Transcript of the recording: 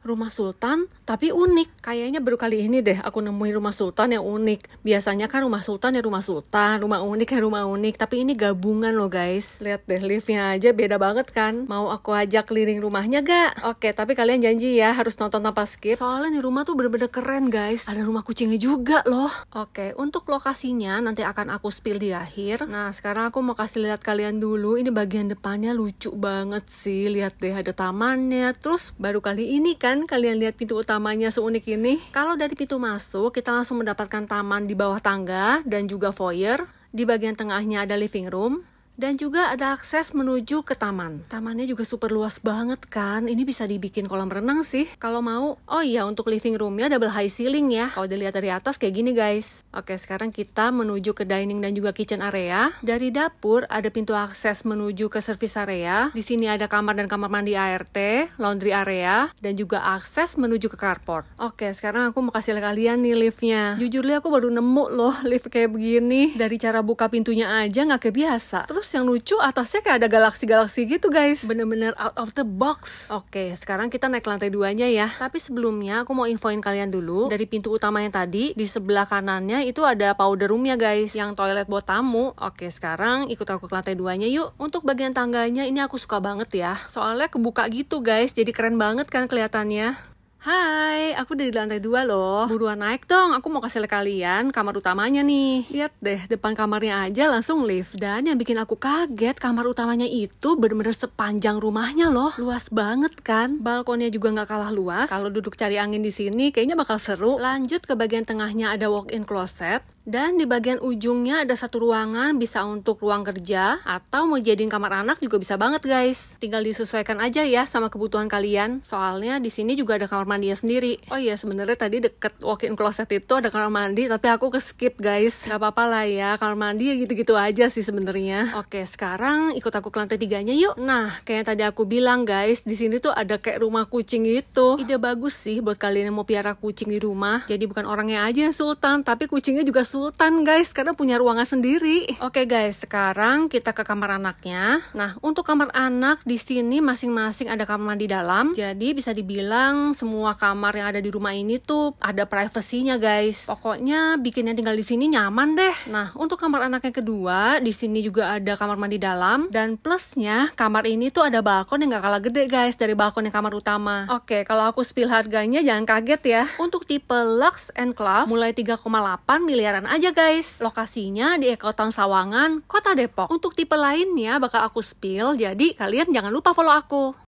rumah sultan tapi unik. Kayaknya baru kali ini deh aku nemuin rumah sultan yang unik. Biasanya kan rumah sultan ya rumah sultan, rumah unik ya rumah unik. Tapi ini gabungan loh guys. Lihat deh liftnya aja beda banget kan. Mau aku ajak keliling rumahnya gak? Oke, tapi kalian janji ya harus nonton tanpa skip. Soalnya di rumah tuh bener-bener keren guys. Ada rumah kucingnya juga loh. Oke, untuk lokasinya nanti akan aku spill di akhir. Nah, sekarang aku mau kasih lihat kalian dulu. Ini bagian depannya lucu banget sih. Lihat deh ada tamannya. Terus baru kali ini kan kan kalian lihat pintu utamanya seunik ini? Kalau dari pintu masuk, kita langsung mendapatkan taman di bawah tangga dan juga foyer. Di bagian tengahnya ada living room dan juga ada akses menuju ke taman. Tamannya juga super luas banget kan. Ini bisa dibikin kolam renang sih kalau mau. Oh iya, untuk living roomnya double high ceiling ya. Kalau dilihat dari atas kayak gini guys. Oke, sekarang kita menuju ke dining dan juga kitchen area. Dari dapur ada pintu akses menuju ke service area. Di sini ada kamar dan kamar mandi ART, laundry area, dan juga akses menuju ke carport. Oke, sekarang aku mau kasih lihat kalian nih liftnya. Jujur aku baru nemu loh lift kayak begini. Dari cara buka pintunya aja nggak kebiasa. Terus yang lucu atasnya kayak ada galaksi-galaksi gitu guys bener-bener out of the box oke sekarang kita naik lantai duanya ya tapi sebelumnya aku mau infoin kalian dulu dari pintu utamanya tadi di sebelah kanannya itu ada powder room ya guys yang toilet buat tamu oke sekarang ikut aku ke lantai duanya yuk untuk bagian tangganya ini aku suka banget ya soalnya kebuka gitu guys jadi keren banget kan kelihatannya Hai, aku dari lantai dua loh. Buruan naik dong, aku mau kasih kalian kamar utamanya nih. Lihat deh, depan kamarnya aja langsung lift. Dan yang bikin aku kaget, kamar utamanya itu bener-bener sepanjang rumahnya loh. Luas banget kan? Balkonnya juga nggak kalah luas. Kalau duduk cari angin di sini, kayaknya bakal seru. Lanjut ke bagian tengahnya ada walk-in closet. Dan di bagian ujungnya ada satu ruangan bisa untuk ruang kerja atau mau jadiin kamar anak juga bisa banget guys. Tinggal disesuaikan aja ya sama kebutuhan kalian. Soalnya di sini juga ada kamar mandinya sendiri. Oh iya sebenarnya tadi deket walk-in closet itu ada kamar mandi tapi aku ke skip guys. Gak apa-apa lah ya kamar mandi ya gitu-gitu aja sih sebenarnya. Oke sekarang ikut aku ke lantai tiganya yuk. Nah kayak tadi aku bilang guys di sini tuh ada kayak rumah kucing gitu. Ide bagus sih buat kalian yang mau piara kucing di rumah. Jadi bukan orangnya aja yang sultan tapi kucingnya juga sultan guys karena punya ruangan sendiri. Oke okay, guys, sekarang kita ke kamar anaknya. Nah, untuk kamar anak di sini masing-masing ada kamar mandi dalam. Jadi bisa dibilang semua kamar yang ada di rumah ini tuh ada privasinya guys. Pokoknya bikinnya tinggal di sini nyaman deh. Nah, untuk kamar anak yang kedua di sini juga ada kamar mandi dalam dan plusnya kamar ini tuh ada balkon yang gak kalah gede guys dari balkon yang kamar utama. Oke, okay, kalau aku spill harganya jangan kaget ya. Untuk tipe Lux and Club mulai 3,8 miliar penasaran aja guys. Lokasinya di Ekotang Sawangan, Kota Depok. Untuk tipe lainnya bakal aku spill, jadi kalian jangan lupa follow aku.